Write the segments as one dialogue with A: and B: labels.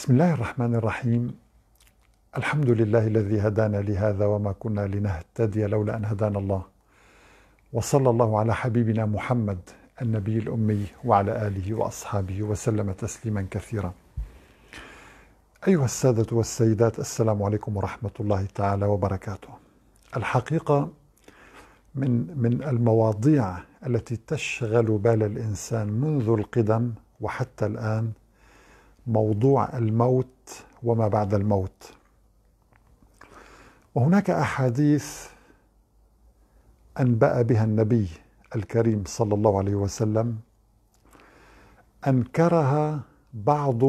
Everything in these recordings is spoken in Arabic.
A: بسم الله الرحمن الرحيم الحمد لله الذي هدانا لهذا وما كنا لنهتدي لولا ان هدانا الله وصلى الله على حبيبنا محمد النبي الامي وعلى اله واصحابه وسلم تسليما كثيرا ايها الساده والسيدات السلام عليكم ورحمه الله تعالى وبركاته الحقيقه من من المواضيع التي تشغل بال الانسان منذ القدم وحتى الان موضوع الموت وما بعد الموت وهناك احاديث انبأ بها النبي الكريم صلى الله عليه وسلم انكرها بعض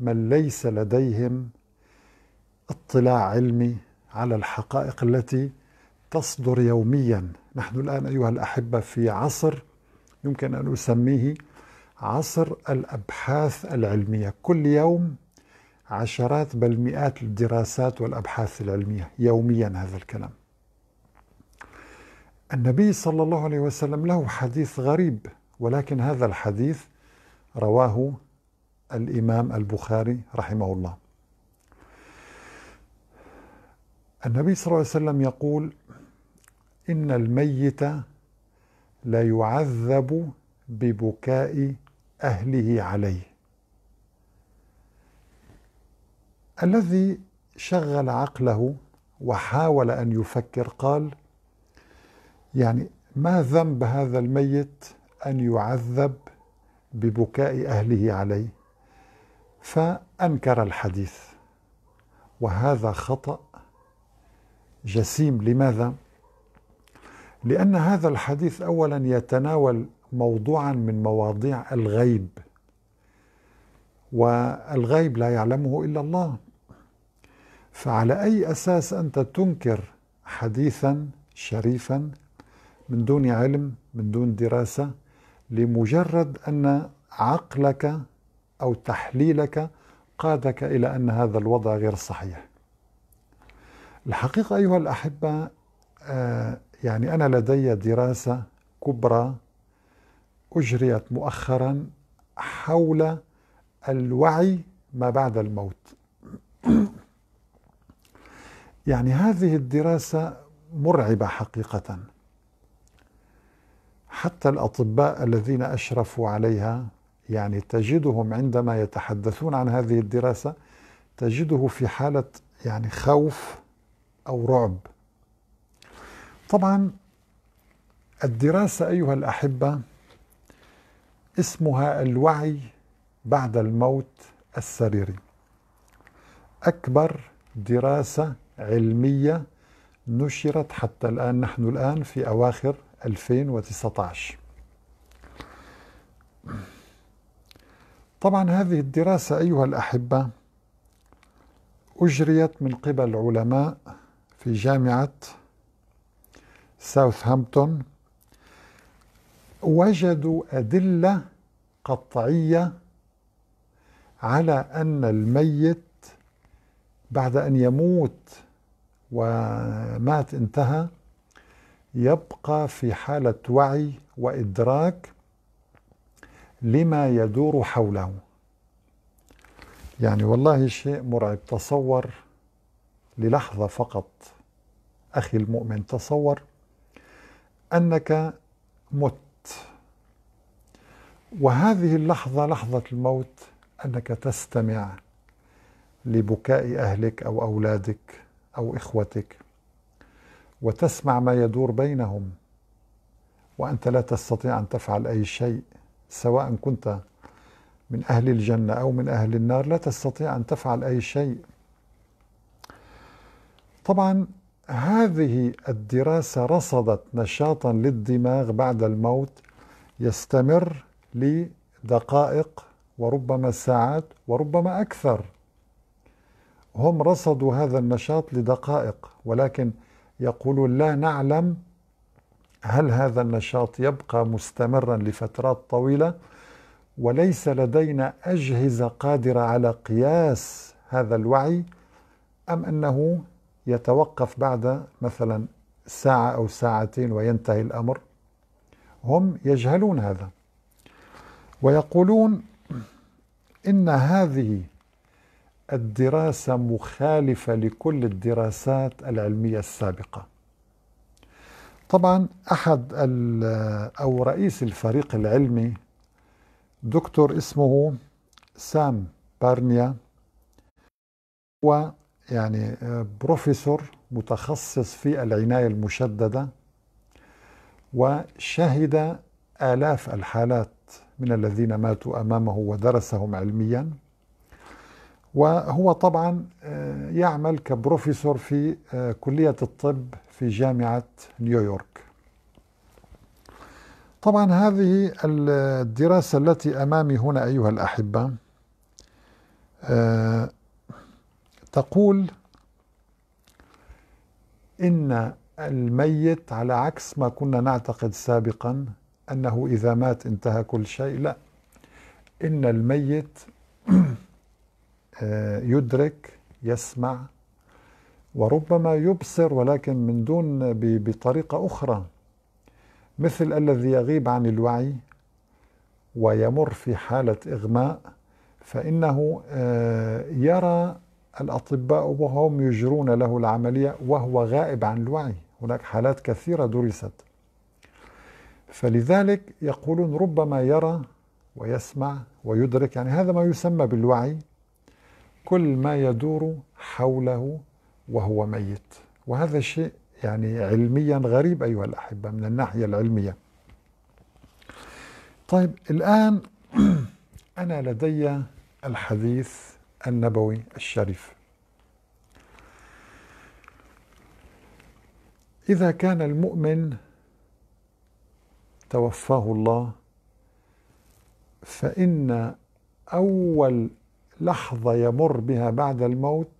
A: من ليس لديهم اطلاع علمي على الحقائق التي تصدر يوميا نحن الان ايها الاحبه في عصر يمكن ان اسميه عصر الأبحاث العلمية كل يوم عشرات بل مئات الدراسات والأبحاث العلمية يوميا هذا الكلام النبي صلى الله عليه وسلم له حديث غريب ولكن هذا الحديث رواه الإمام البخاري رحمه الله النبي صلى الله عليه وسلم يقول إن الميت لا يعذب ببكاء أهله عليه الذي شغل عقله وحاول أن يفكر قال يعني ما ذنب هذا الميت أن يعذب ببكاء أهله عليه فأنكر الحديث وهذا خطأ جسيم لماذا؟ لأن هذا الحديث أولا يتناول موضوعا من مواضيع الغيب والغيب لا يعلمه الا الله فعلى اي اساس انت تنكر حديثا شريفا من دون علم من دون دراسه لمجرد ان عقلك او تحليلك قادك الى ان هذا الوضع غير صحيح الحقيقه ايها الاحبه آه، يعني انا لدي دراسه كبرى أجريت مؤخرا حول الوعي ما بعد الموت يعني هذه الدراسة مرعبة حقيقة حتى الأطباء الذين أشرفوا عليها يعني تجدهم عندما يتحدثون عن هذه الدراسة تجده في حالة يعني خوف أو رعب طبعا الدراسة أيها الأحبة اسمها الوعي بعد الموت السريري أكبر دراسة علمية نشرت حتى الآن نحن الآن في أواخر 2019 طبعا هذه الدراسة أيها الأحبة أجريت من قبل علماء في جامعة ساوثهامبتون وجدوا أدلة قطعية على أن الميت بعد أن يموت ومات انتهى يبقى في حالة وعي وإدراك لما يدور حوله يعني والله شيء مرعب تصور للحظة فقط أخي المؤمن تصور أنك مت وهذه اللحظة لحظة الموت أنك تستمع لبكاء أهلك أو أولادك أو إخوتك وتسمع ما يدور بينهم وأنت لا تستطيع أن تفعل أي شيء سواء كنت من أهل الجنة أو من أهل النار لا تستطيع أن تفعل أي شيء طبعا هذه الدراسة رصدت نشاطا للدماغ بعد الموت يستمر لدقائق وربما ساعات وربما أكثر هم رصدوا هذا النشاط لدقائق ولكن يقولون لا نعلم هل هذا النشاط يبقى مستمرا لفترات طويله وليس لدينا اجهزه قادره على قياس هذا الوعي ام انه يتوقف بعد مثلا ساعه او ساعتين وينتهي الامر هم يجهلون هذا ويقولون إن هذه الدراسة مخالفة لكل الدراسات العلمية السابقة طبعا أحد أو رئيس الفريق العلمي دكتور اسمه سام بارنيا هو يعني بروفيسور متخصص في العناية المشددة وشهد آلاف الحالات من الذين ماتوا امامه ودرسهم علميا وهو طبعا آه، يعمل كبروفيسور في آه، كليه الطب في جامعه نيويورك طبعا هذه الدراسه التي امامي هنا ايها الاحبه آه، تقول ان الميت على عكس ما كنا نعتقد سابقا أنه إذا مات انتهى كل شيء لا إن الميت يدرك يسمع وربما يبصر ولكن من دون بطريقة أخرى مثل الذي يغيب عن الوعي ويمر في حالة إغماء فإنه آه، يرى الأطباء وهم يجرون له العملية وهو غائب عن الوعي هناك حالات كثيرة درست فلذلك يقولون ربما يرى ويسمع ويدرك يعني هذا ما يسمى بالوعي كل ما يدور حوله وهو ميت وهذا شيء يعني علميا غريب أيها الأحبة من الناحية العلمية طيب الآن أنا لدي الحديث النبوي الشريف إذا كان المؤمن توفاه الله فإن أول لحظة يمر بها بعد الموت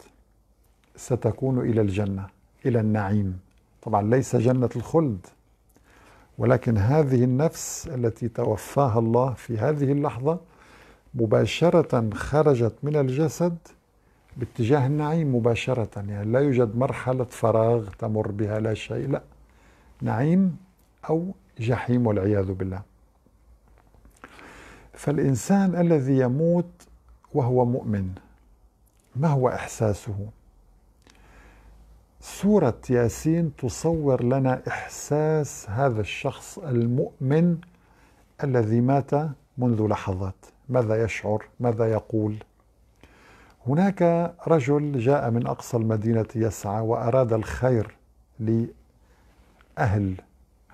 A: ستكون إلى الجنة إلى النعيم طبعا ليس جنة الخلد ولكن هذه النفس التي توفاها الله في هذه اللحظة مباشرة خرجت من الجسد باتجاه النعيم مباشرة يعني لا يوجد مرحلة فراغ تمر بها لا شيء لا نعيم أو جحيم والعياذ بالله فالإنسان الذي يموت وهو مؤمن ما هو إحساسه؟ سورة ياسين تصور لنا إحساس هذا الشخص المؤمن الذي مات منذ لحظات ماذا يشعر ماذا يقول هناك رجل جاء من أقصى المدينة يسعى وأراد الخير لأهل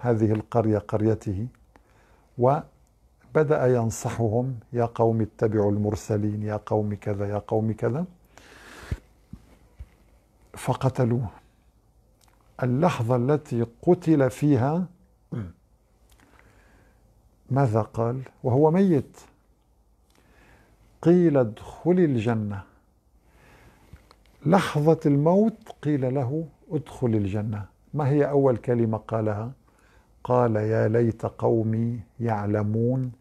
A: هذه القرية قريته وبدأ ينصحهم يا قوم اتبعوا المرسلين يا قوم كذا يا قوم كذا فقتلوه اللحظة التي قتل فيها ماذا قال وهو ميت قيل ادخل الجنة لحظة الموت قيل له ادخل الجنة ما هي أول كلمة قالها قال يا ليت قومي يعلمون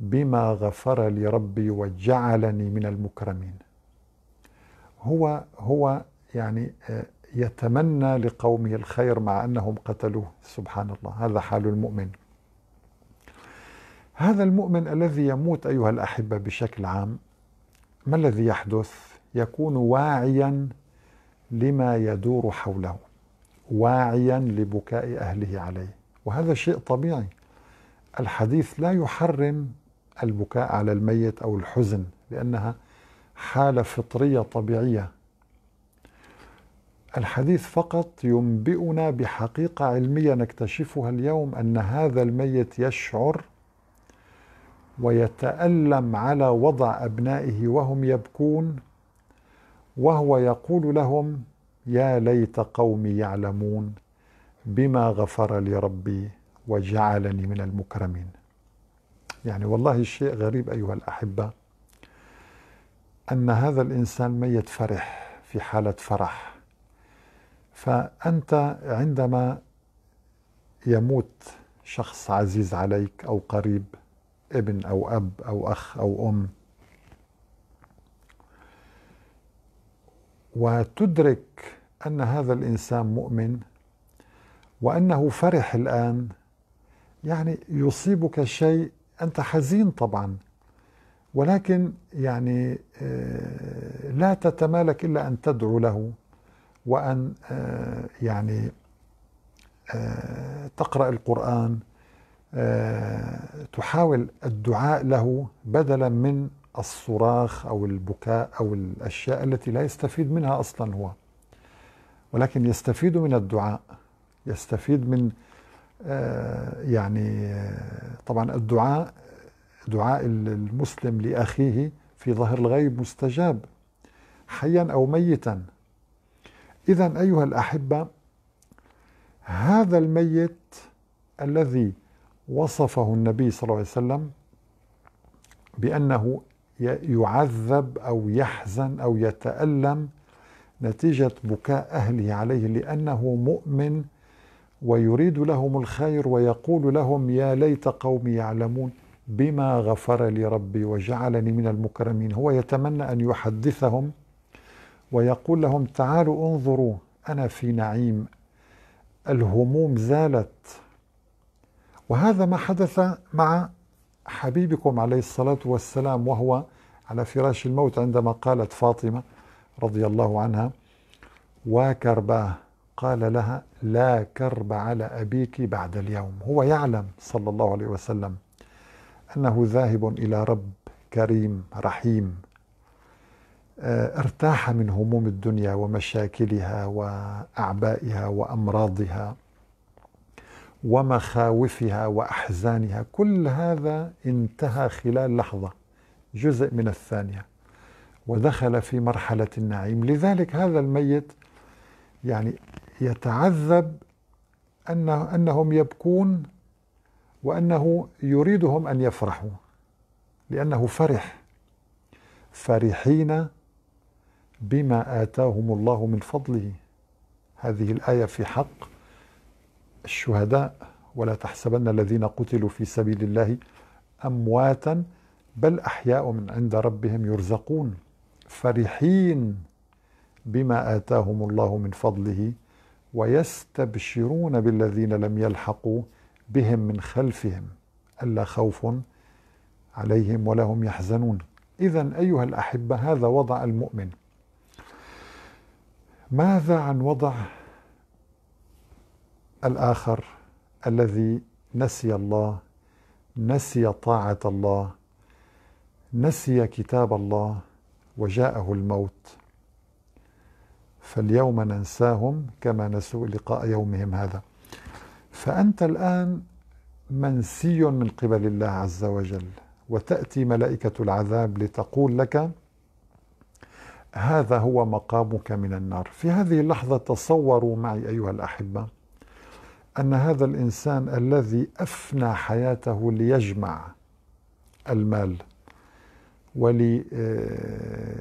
A: بما غفر لي ربي وجعلني من المكرمين هو هو يعني آه، يتمنى لقومه الخير مع انهم قتلوه سبحان الله هذا حال المؤمن هذا المؤمن الذي يموت ايها الاحبه بشكل عام ما الذي يحدث يكون واعيا لما يدور حوله واعيا لبكاء اهله عليه وهذا شيء طبيعي الحديث لا يحرم البكاء على الميت أو الحزن لأنها حالة فطرية طبيعية الحديث فقط ينبئنا بحقيقة علمية نكتشفها اليوم أن هذا الميت يشعر ويتألم على وضع أبنائه وهم يبكون وهو يقول لهم يا ليت قومي يعلمون بما غفر لي ربي وجعلني من المكرمين يعني والله شيء غريب أيها الأحبة أن هذا الإنسان ميت فرح في حالة فرح فأنت عندما يموت شخص عزيز عليك أو قريب ابن أو أب أو أخ أو أم وتدرك أن هذا الإنسان مؤمن وأنه فرح الآن يعني يصيبك شيء أنت حزين طبعا ولكن يعني آه، لا تتمالك إلا أن تدعو له وأن آه، يعني آه، تقرأ القرآن تحاول الدعاء له بدلا من الصراخ أو البكاء أو الأشياء التي لا يستفيد منها أصلا هو ولكن يستفيد من الدعاء يستفيد من آه، يعني آه، طبعا الدعاء دعاء المسلم لأخيه في ظهر الغيب مستجاب حيا أو ميتا إذا أيها الأحبة هذا الميت الذي وصفه النبي صلى الله عليه وسلم بأنه يعذب أو يحزن أو يتألم نتيجة بكاء أهله عليه لأنه مؤمن ويريد لهم الخير ويقول لهم يا ليت قومي يعلمون بما غفر لي ربي وجعلني من المكرمين هو يتمنى أن يحدثهم ويقول لهم تعالوا انظروا أنا في نعيم الهموم زالت وهذا ما حدث مع حبيبكم عليه الصلاة والسلام وهو على فراش الموت عندما قالت فاطمة رضي الله عنها وكرباه قال لها لا كرب على أبيك بعد اليوم هو يعلم صلى الله عليه وسلم أنه ذاهب إلى رب كريم رحيم آه، ارتاح من هموم الدنيا ومشاكلها وأعبائها وأمراضها ومخاوفها وأحزانها كل هذا انتهى خلال لحظة جزء من الثانية ودخل في مرحلة النعيم لذلك هذا الميت يعني يتعذب أنه أنهم يبكون وأنه يريدهم أن يفرحوا لأنه فرح فرحين بما آتاهم الله من فضله هذه الآية في حق الشهداء ولا تحسبن الذين قتلوا في سبيل الله أمواتا بل أحياء من عند ربهم يرزقون فرحين بما آتاهم الله من فضله ويستبشرون بالذين لم يلحقوا بهم من خلفهم ألا خوف عليهم ولا هم يحزنون إذا أيها الأحبة هذا وضع المؤمن ماذا عن وضع الآخر الذي نسي الله نسي طاعة الله نسي كتاب الله وجاءه الموت فاليوم ننساهم كما نسوا لقاء يومهم هذا فأنت الآن منسي من قبل الله عز وجل وتأتي ملائكة العذاب لتقول لك هذا هو مقامك من النار في هذه اللحظة تصوروا معي أيها الأحبة أن هذا الإنسان الذي أفنى حياته ليجمع المال ولي آه،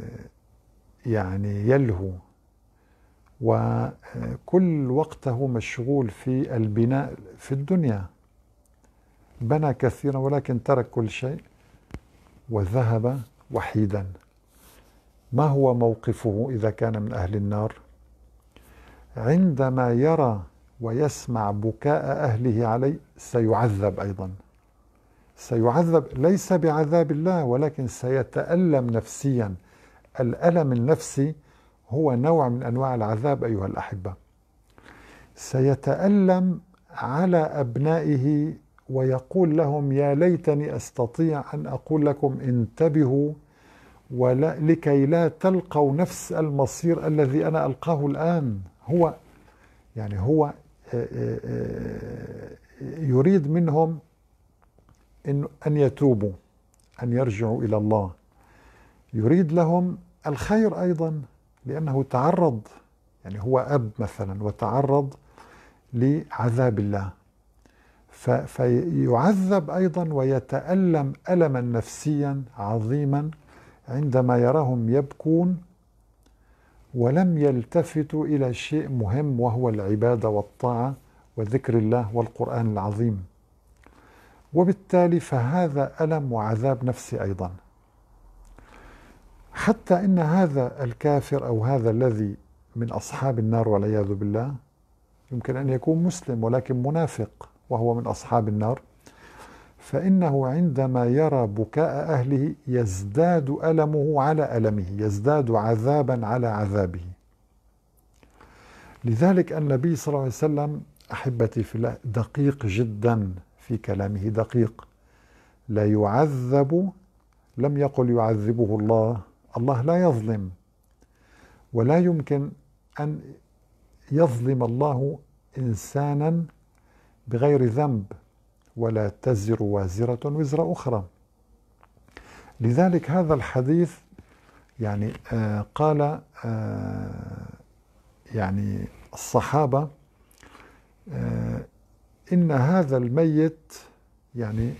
A: يعني يلهو وكل وقته مشغول في البناء في الدنيا بنى كثيرا ولكن ترك كل شيء وذهب وحيدا ما هو موقفه اذا كان من اهل النار عندما يرى ويسمع بكاء اهله عليه سيعذب ايضا سيعذب ليس بعذاب الله ولكن سيتالم نفسيا الالم النفسي هو نوع من انواع العذاب ايها الاحبه سيتالم على ابنائه ويقول لهم يا ليتني استطيع ان اقول لكم انتبهوا ولا لكي لا تلقوا نفس المصير الذي انا القاه الان هو يعني هو آه، آه، آه، يريد منهم إن, أن يتوبوا أن يرجعوا إلى الله يريد لهم الخير أيضا لأنه تعرض يعني هو أب مثلا وتعرض لعذاب الله فيعذب أيضا ويتألم ألما نفسيا عظيما عندما يراهم يبكون ولم يلتفتوا إلى شيء مهم وهو العبادة والطاعة وذكر الله والقرآن العظيم وبالتالي فهذا ألم وعذاب نفسي أيضاً حتى ان هذا الكافر او هذا الذي من اصحاب النار والعياذ بالله يمكن ان يكون مسلم ولكن منافق وهو من اصحاب النار فانه عندما يرى بكاء اهله يزداد المه على المه يزداد عذابا على عذابه لذلك النبي صلى الله عليه وسلم احبتي في الله دقيق جدا في كلامه دقيق لا يعذب لم يقل يعذبه الله الله لا يظلم ولا يمكن أن يظلم الله إنسانا بغير ذنب ولا تزر وازرة وزر أخرى لذلك هذا الحديث يعني آه، قال آه، يعني الصحابة آه، إن هذا الميت يعني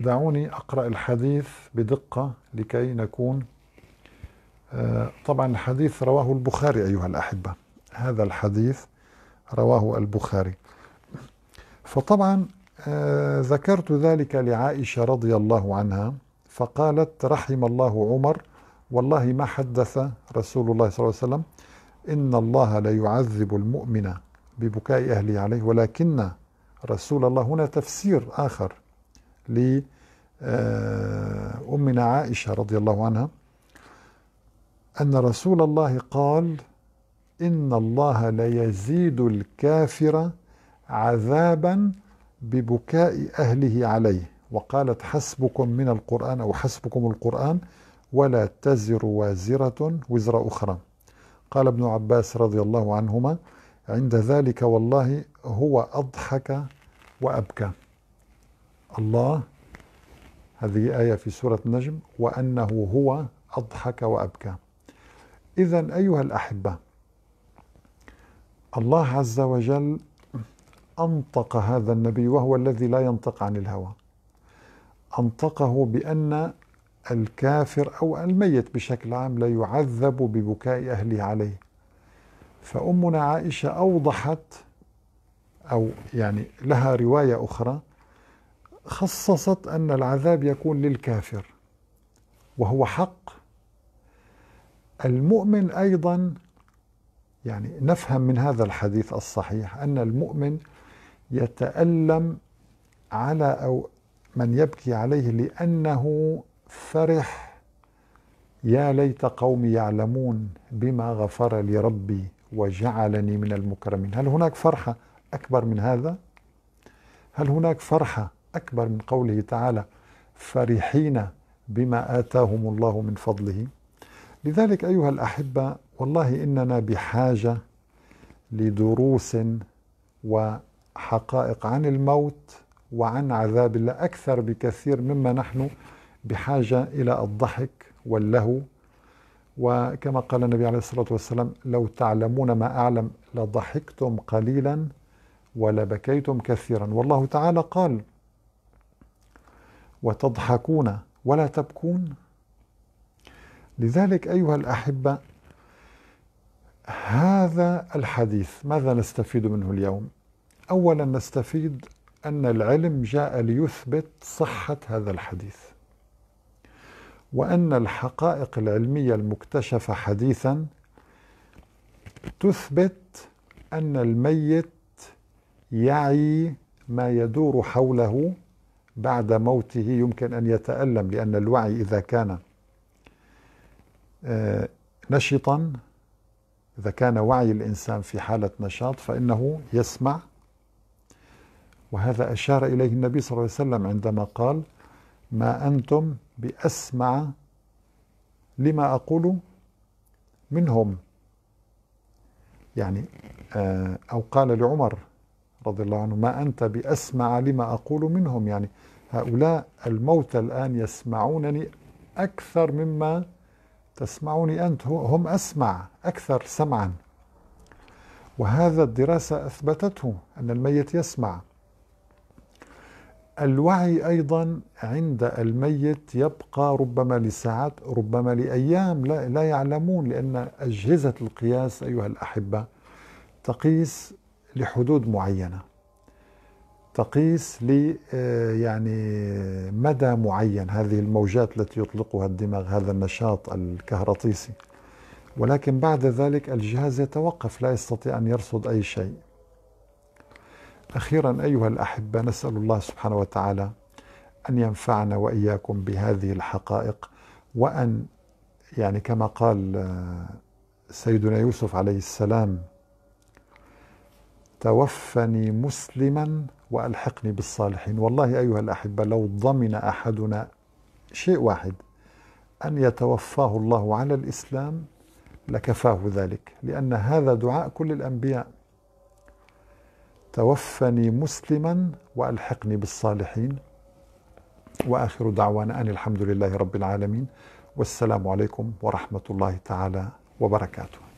A: دعوني أقرأ الحديث بدقة لكي نكون طبعا الحديث رواه البخاري أيها الأحبة هذا الحديث رواه البخاري فطبعا آه، ذكرت ذلك لعائشة رضي الله عنها فقالت رحم الله عمر والله ما حدث رسول الله صلى الله عليه وسلم إن الله ليعذب المؤمن ببكاء أهله عليه ولكن رسول الله هنا تفسير آخر لأمنا آه، عائشة رضي الله عنها أن رسول الله قال إن الله ليزيد الكافر عذابا ببكاء أهله عليه وقالت حسبكم من القرآن أو حسبكم القرآن ولا تزر وازرة وزر أخرى قال ابن عباس رضي الله عنهما عند ذلك والله هو أضحك وأبكى الله هذه آية في سورة النجم وأنه هو أضحك وأبكى إذا أيها الأحبة الله عز وجل أنطق هذا النبي وهو الذي لا ينطق عن الهوى أنطقه بأن الكافر أو الميت بشكل عام لا يعذب ببكاء أهله عليه فأمنا عائشة أوضحت أو يعني لها رواية أخرى خصصت أن العذاب يكون للكافر وهو حق المؤمن أيضا يعني نفهم من هذا الحديث الصحيح أن المؤمن يتألم على أو من يبكي عليه لأنه فرح يا ليت قومي يعلمون بما غفر لي ربي وجعلني من المكرمين هل هناك فرحة أكبر من هذا؟ هل هناك فرحة أكبر من قوله تعالى فرحين بما آتاهم الله من فضله؟ لذلك أيها الأحبة والله إننا بحاجة لدروس وحقائق عن الموت وعن عذاب الله أكثر بكثير مما نحن بحاجة إلى الضحك واللهو وكما قال النبي عليه الصلاة والسلام لو تعلمون ما أعلم لضحكتم قليلا ولبكيتم كثيرا والله تعالى قال وتضحكون ولا تبكون لذلك أيها الأحبة هذا الحديث ماذا نستفيد منه اليوم؟ أولا نستفيد أن العلم جاء ليثبت صحة هذا الحديث وأن الحقائق العلمية المكتشفة حديثا تثبت أن الميت يعي ما يدور حوله بعد موته يمكن أن يتألم لأن الوعي إذا كان آه، نشطا إذا كان وعي الإنسان في حالة نشاط فإنه يسمع وهذا أشار إليه النبي صلى الله عليه وسلم عندما قال ما أنتم بأسمع لما أقول منهم يعني آه، أو قال لعمر رضي الله عنه ما أنت بأسمع لما أقول منهم يعني هؤلاء الموتى الآن يسمعونني أكثر مما تسمعوني أنت هم أسمع أكثر سمعا وهذا الدراسة أثبتته أن الميت يسمع الوعي أيضا عند الميت يبقى ربما لساعات ربما لأيام لا, لا يعلمون لأن أجهزة القياس أيها الأحبة تقيس لحدود معينه تقيس ل آه، يعني مدى معين هذه الموجات التي يطلقها الدماغ هذا النشاط الكهرطيسي ولكن بعد ذلك الجهاز يتوقف لا يستطيع أن يرصد أي شيء أخيرا أيها الأحبة نسأل الله سبحانه وتعالى أن ينفعنا وإياكم بهذه الحقائق وأن يعني كما قال آه، سيدنا يوسف عليه السلام توفني مسلما والحقني بالصالحين والله ايها الاحبه لو ضمن احدنا شيء واحد ان يتوفاه الله على الاسلام لكفاه ذلك لان هذا دعاء كل الانبياء توفني مسلما والحقني بالصالحين واخر دعوانا ان الحمد لله رب العالمين والسلام عليكم ورحمه الله تعالى وبركاته